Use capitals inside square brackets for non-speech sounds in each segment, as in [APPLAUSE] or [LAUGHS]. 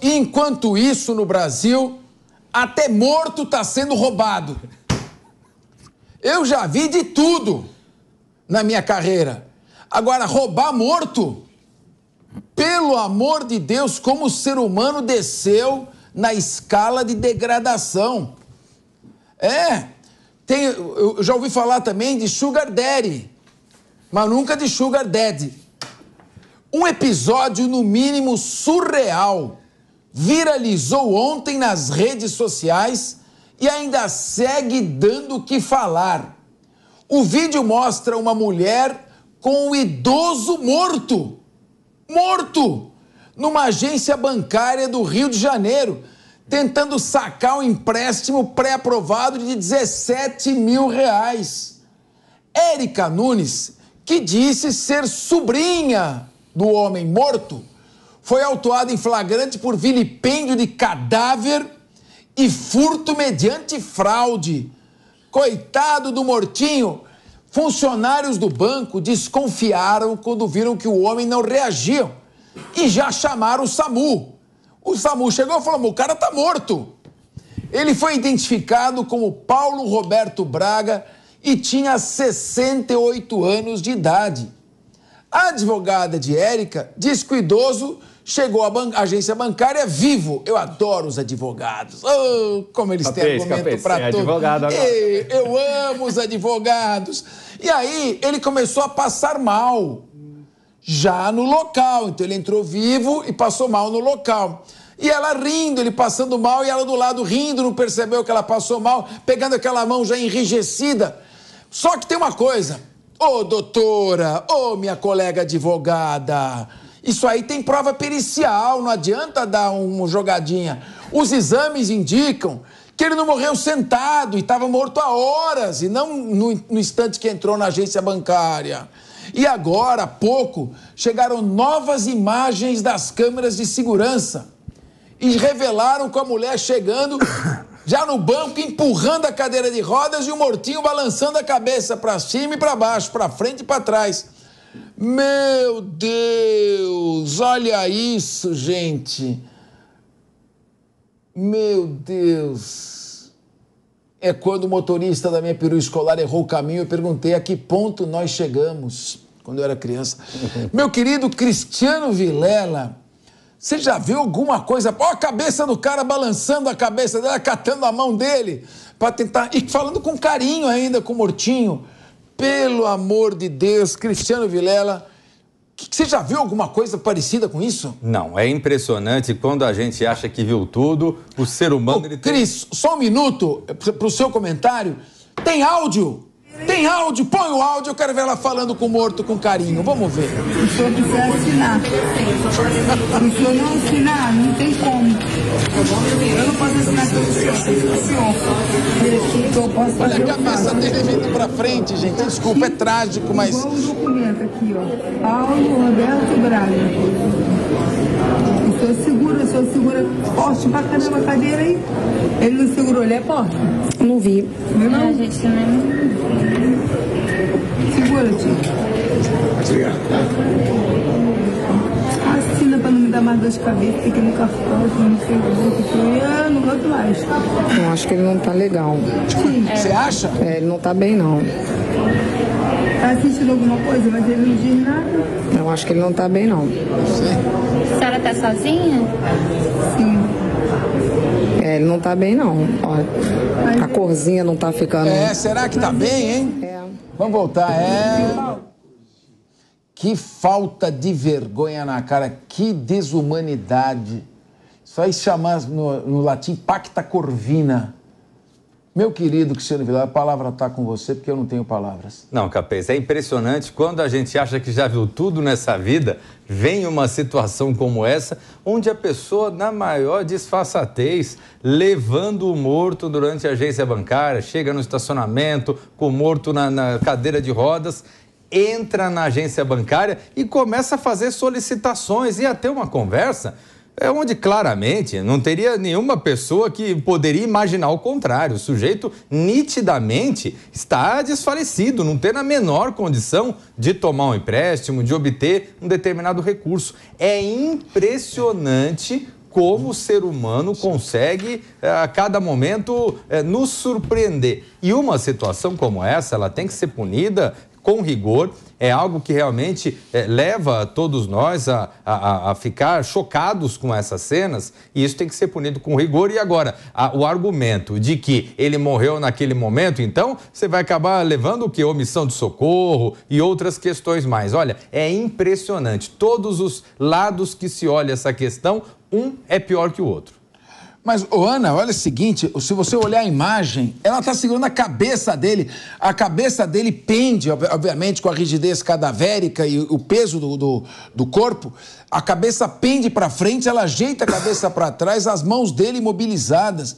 Enquanto isso, no Brasil, até morto está sendo roubado. Eu já vi de tudo na minha carreira. Agora, roubar morto? Pelo amor de Deus, como o ser humano desceu na escala de degradação. É, tem, eu já ouvi falar também de Sugar Daddy, mas nunca de Sugar Daddy. Um episódio, no mínimo, surreal viralizou ontem nas redes sociais e ainda segue dando o que falar. O vídeo mostra uma mulher com um idoso morto. Morto! Numa agência bancária do Rio de Janeiro, tentando sacar um empréstimo pré-aprovado de 17 mil reais. Érica Nunes, que disse ser sobrinha do homem morto, foi autuado em flagrante por vilipêndio de cadáver e furto mediante fraude. Coitado do Mortinho! Funcionários do banco desconfiaram quando viram que o homem não reagia e já chamaram o SAMU. O SAMU chegou e falou: o cara tá morto. Ele foi identificado como Paulo Roberto Braga e tinha 68 anos de idade. A advogada de Érica diz que o idoso Chegou a, ban agência bancária é vivo. Eu adoro os advogados. Oh, como eles capês, têm argumento para é tudo. Advogado agora. Ei, eu amo os advogados. E aí ele começou a passar mal já no local. Então ele entrou vivo e passou mal no local. E ela rindo, ele passando mal, e ela do lado rindo, não percebeu que ela passou mal, pegando aquela mão já enrijecida. Só que tem uma coisa. Ô, oh, doutora, ô, oh, minha colega advogada, isso aí tem prova pericial, não adianta dar uma jogadinha. Os exames indicam que ele não morreu sentado e estava morto há horas e não no, no instante que entrou na agência bancária. E agora, há pouco, chegaram novas imagens das câmeras de segurança e revelaram com a mulher chegando [COUGHS] já no banco, empurrando a cadeira de rodas e o mortinho balançando a cabeça para cima e para baixo, para frente e para trás. Meu Deus, olha isso, gente. Meu Deus. É quando o motorista da minha perua escolar errou o caminho, eu perguntei a que ponto nós chegamos quando eu era criança. [LAUGHS] Meu querido Cristiano Vilela, você já viu alguma coisa? Olha a cabeça do cara balançando a cabeça dela, catando a mão dele, para tentar. E falando com carinho ainda com o Mortinho. Pelo amor de Deus, Cristiano Vilela. Você já viu alguma coisa parecida com isso? Não, é impressionante quando a gente acha que viu tudo, o ser humano. Ô, ele tem... Cris, só um minuto para o seu comentário. Tem áudio tem áudio? Põe o áudio, eu quero ver ela falando com o morto com carinho. Vamos ver. O senhor quiser assinar. O senhor não assinar, não tem como. Eu não posso assinar pelo senhor, que o senhor. Olha a cabeça dele vindo pra frente, gente. Desculpa, é trágico, mas. documento aqui, ó. Paulo Roberto Braga senhor segura, eu sou segura forte pra caramba a cadeira aí. Ele não segurou, ele é porta? Não vi. Não, é não. É, não gente, não. Segura, tio. Obrigado. Assina pra não me dar mais dor de cabeça, fica nunca cartão, não sei o que, é. eu não gosto mais. Eu acho que ele não tá legal. Você é. acha? É, ele não tá bem, não. Tá assistindo alguma coisa, mas ele não diz nada. Eu acho que ele não tá bem, não. A senhora tá sozinha? Sim. É, ele não tá bem, não. Ó, a é- corzinha não tá ficando. É, será que tá bem, hein? É. Vamos voltar, é. Que falta de vergonha na cara, que desumanidade. Isso aí chamar no, no latim pacta corvina. Meu querido Cristiano Vilar, a palavra está com você porque eu não tenho palavras. Não, Capês, é impressionante quando a gente acha que já viu tudo nessa vida, vem uma situação como essa, onde a pessoa, na maior disfarçatez, levando o morto durante a agência bancária, chega no estacionamento, com o morto na, na cadeira de rodas, entra na agência bancária e começa a fazer solicitações e até uma conversa é onde claramente não teria nenhuma pessoa que poderia imaginar o contrário. O sujeito nitidamente está desfalecido, não tem a menor condição de tomar um empréstimo, de obter um determinado recurso. É impressionante como o ser humano consegue eh, a cada momento eh, nos surpreender. E uma situação como essa, ela tem que ser punida com rigor. É algo que realmente é, leva todos nós a, a, a, ficar chocados com essas cenas e isso tem que ser punido com rigor. E agora, a, o argumento de que ele morreu naquele momento, então você vai acabar levando o que? Omissão de socorro e outras questões mais. Olha, é impressionante. Todos os lados que se olha essa questão, um é pior que o outro. Mas, ô Ana, olha o seguinte: se você olhar a imagem, ela está segurando a cabeça dele. A cabeça dele pende, obviamente, com a rigidez cadavérica e o peso do, do, do corpo. A cabeça pende para frente, ela ajeita a cabeça para trás, as mãos dele imobilizadas.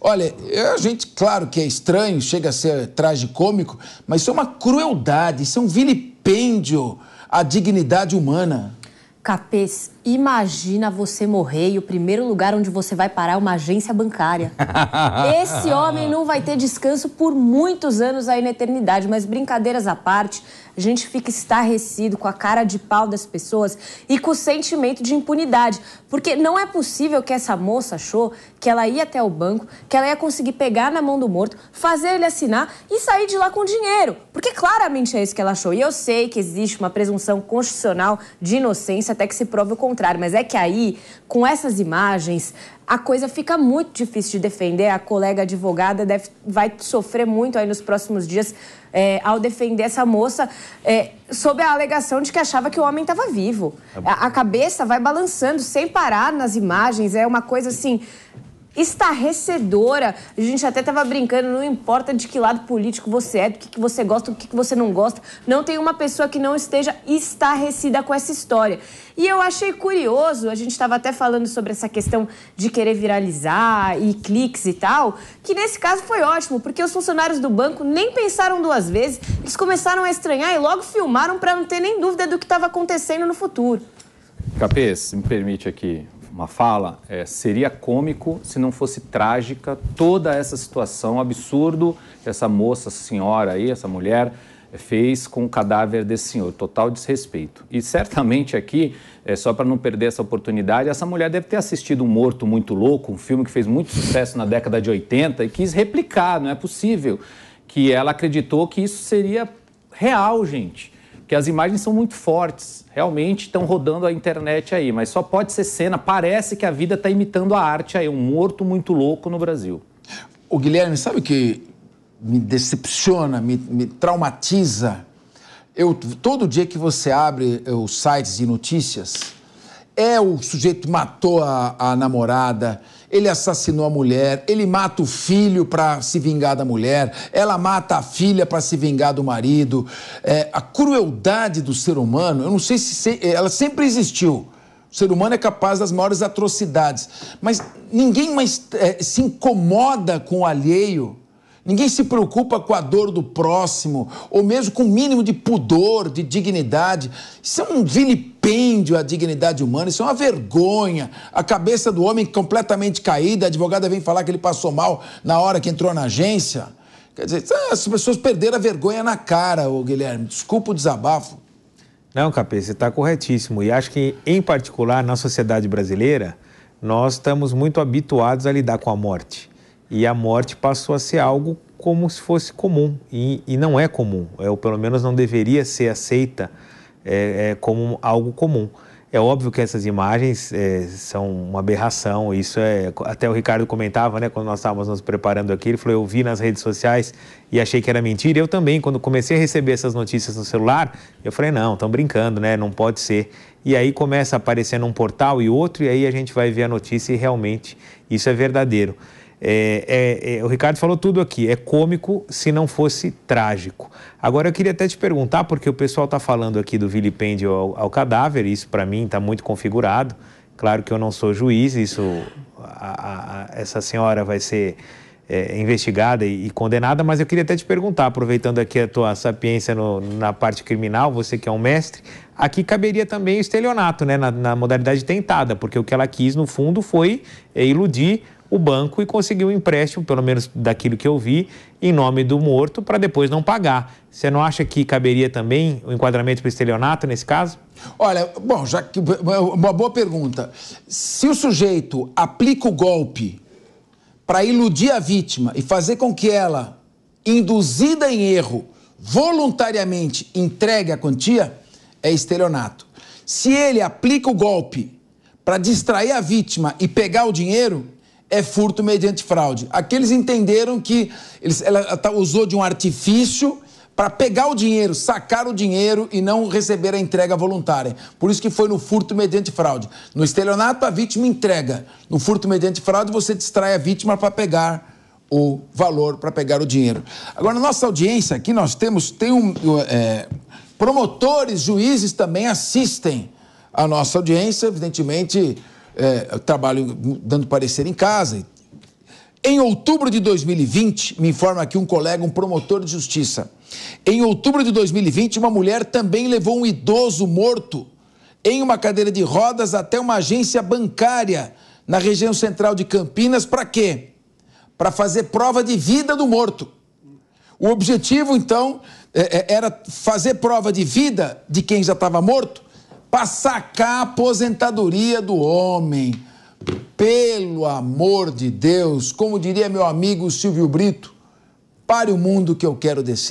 Olha, a gente, claro que é estranho, chega a ser tragicômico, mas isso é uma crueldade, isso é um vilipêndio à dignidade humana. Capês, Imagina você morrer e o primeiro lugar onde você vai parar é uma agência bancária. [LAUGHS] Esse homem não vai ter descanso por muitos anos aí na eternidade, mas brincadeiras à parte, a gente fica estarrecido com a cara de pau das pessoas e com o sentimento de impunidade, porque não é possível que essa moça achou que ela ia até o banco, que ela ia conseguir pegar na mão do morto, fazer ele assinar e sair de lá com dinheiro, porque claramente é isso que ela achou. E eu sei que existe uma presunção constitucional de inocência até que se prove o contrário mas é que aí, com essas imagens, a coisa fica muito difícil de defender. A colega advogada deve, vai sofrer muito aí nos próximos dias é, ao defender essa moça é, sob a alegação de que achava que o homem estava vivo. Tá a, a cabeça vai balançando sem parar nas imagens. É uma coisa assim estarrecedora. A gente até estava brincando, não importa de que lado político você é, do que, que você gosta, do que, que você não gosta, não tem uma pessoa que não esteja estarrecida com essa história. E eu achei curioso, a gente estava até falando sobre essa questão de querer viralizar e cliques e tal, que nesse caso foi ótimo, porque os funcionários do banco nem pensaram duas vezes, eles começaram a estranhar e logo filmaram para não ter nem dúvida do que estava acontecendo no futuro. Capês, me permite aqui uma fala, é, seria cômico se não fosse trágica toda essa situação absurdo que essa moça, senhora aí, essa mulher é, fez com o cadáver desse senhor, total desrespeito. E certamente aqui, é, só para não perder essa oportunidade, essa mulher deve ter assistido Um Morto Muito Louco, um filme que fez muito sucesso na década de 80 e quis replicar, não é possível, que ela acreditou que isso seria real, gente que as imagens são muito fortes, realmente estão rodando a internet aí, mas só pode ser cena. Parece que a vida está imitando a arte aí, um morto muito louco no Brasil. O Guilherme, sabe o que me decepciona, me, me traumatiza? Eu, todo dia que você abre eh, os sites de notícias, é o sujeito matou a, a namorada, ele assassinou a mulher, ele mata o filho para se vingar da mulher, ela mata a filha para se vingar do marido. É, a crueldade do ser humano, eu não sei se, se é, ela sempre existiu. O ser humano é capaz das maiores atrocidades, mas ninguém mais é, se incomoda com o alheio. Ninguém se preocupa com a dor do próximo, ou mesmo com o um mínimo de pudor, de dignidade. Isso é um vilipêndio compêndio dignidade humana, isso é uma vergonha. A cabeça do homem completamente caída, a advogada vem falar que ele passou mal na hora que entrou na agência. Quer dizer, é, as pessoas perderam a vergonha na cara, O Guilherme. Desculpa o desabafo. Não, Capê, você está corretíssimo. E acho que, em particular, na sociedade brasileira, nós estamos muito habituados a lidar com a morte. E a morte passou a ser algo como se fosse comum. E, e não é comum, é, ou pelo menos não deveria ser aceita é, é como algo comum. É óbvio que essas imagens é, são uma aberração, isso é. Até o Ricardo comentava, né, quando nós estávamos nos preparando aqui, ele falou: eu vi nas redes sociais e achei que era mentira. Eu também, quando comecei a receber essas notícias no celular, eu falei: não, estão brincando, né, não pode ser. E aí começa aparecendo um portal e outro, e aí a gente vai ver a notícia e realmente isso é verdadeiro. É, é, é, o Ricardo falou tudo aqui. É cômico se não fosse trágico. Agora eu queria até te perguntar, porque o pessoal está falando aqui do vilipêndio ao, ao cadáver, isso para mim está muito configurado. Claro que eu não sou juiz, isso a, a, essa senhora vai ser é, investigada e, e, condenada, mas eu queria até te perguntar, aproveitando aqui a tua sapiência no, na parte criminal, você que é um mestre, aqui caberia também o estelionato, né, na, na modalidade tentada, porque o que ela quis, no fundo, foi é, iludir o banco e conseguir um empréstimo, pelo menos daquilo que eu vi, em nome do morto, para depois não pagar. Você não acha que caberia também o enquadramento para estelionato nesse caso? Olha, bom, já que é uma boa pergunta. Se o sujeito aplica o golpe para iludir a vítima e fazer com que ela, induzida em erro, voluntariamente entregue a quantia, é estelionato. Se ele aplica o golpe para distrair a vítima e pegar o dinheiro, é furto mediante fraude. Aqueles entenderam que eles, ela tá, usou de um artifício para pegar o dinheiro, sacar o dinheiro e não receber a entrega voluntária. Por isso que foi no furto mediante fraude. No estelionato, a vítima entrega. No furto mediante fraude, você distrai a vítima para pegar o valor, para pegar o dinheiro. Agora, na nossa audiência aqui, nós temos, tem um, é, promotores, juízes também assistem à nossa audiência, evidentemente é, trabalho dando parecer em casa. Em outubro de 2020, me informa aqui um colega, um promotor de justiça. Em outubro de 2020, uma mulher também levou um idoso morto em uma cadeira de rodas até uma agência bancária na região central de Campinas. Para quê? Para fazer prova de vida do morto. O objetivo, então, é, é, era fazer prova de vida de quem já estava morto para sacar a aposentadoria do homem. Pelo amor de Deus, como diria meu amigo Silvio Brito, pare o mundo que eu quero descer.